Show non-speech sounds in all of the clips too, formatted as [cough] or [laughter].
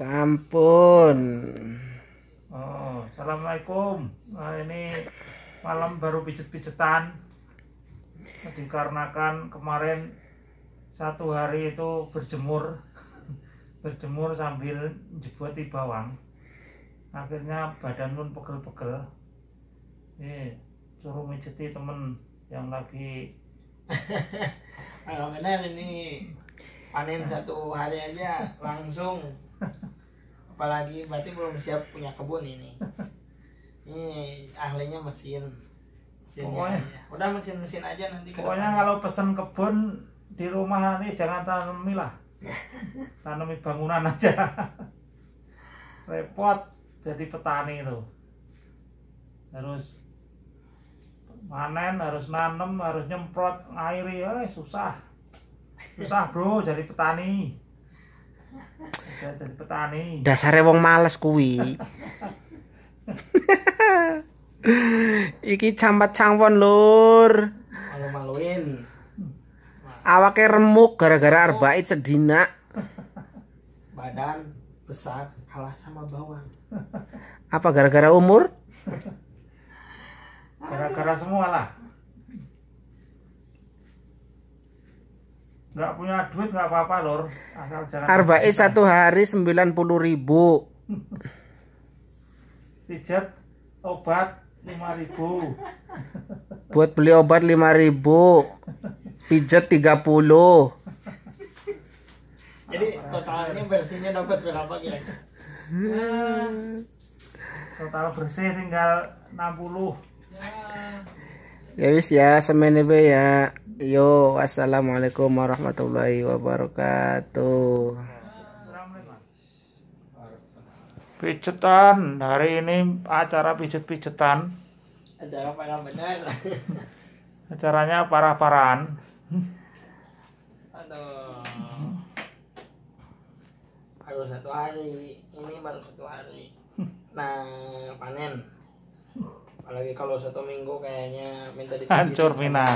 Sampun. Oh, assalamualaikum. Nah, ini malam baru pijet-pijetan. Dikarenakan kemarin satu hari itu berjemur, [laughs] berjemur sambil di bawang. Akhirnya badan pun pegel-pegel. Ini suruh mijeti temen yang lagi. [laughs] Kalau benar ini panen nah. satu hari aja langsung apalagi berarti belum siap punya kebun ini [laughs] ini ahlinya mesin mesinnya udah mesin mesin aja nanti pokoknya kalau pesen kebun di rumah nanti jangan tanami lah [laughs] tanami bangunan aja repot jadi petani itu harus panen harus nanem harus nyemprot airi eh, susah susah bro jadi petani Dasar petani. Dasare wong males kuwi. Iki cambat cangwon lur. Malu-maluin. Awake remuk gara-gara arbaid sedina. Badan besar kalah sama bawang. Apa gara-gara umur? Gara-gara semua lah. nggak punya duit nggak apa-apa lor asal jangan arba'in satu hari sembilan puluh ribu pijat obat lima ribu buat beli obat lima ribu pijat tiga puluh jadi totalnya bersihnya dapat berapa kira-kira total bersih tinggal enam puluh ya ya wis ya semene be ya yo assalamualaikum warahmatullahi wabarakatuh pijetan hari ini acara pijet-pijetan acara parah benar acaranya parah-parahan aduh baru satu hari ini baru satu hari nah panen apalagi kalau satu minggu kayaknya minta hancur mina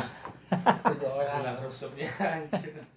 itu doang rusuknya [laughs] hancur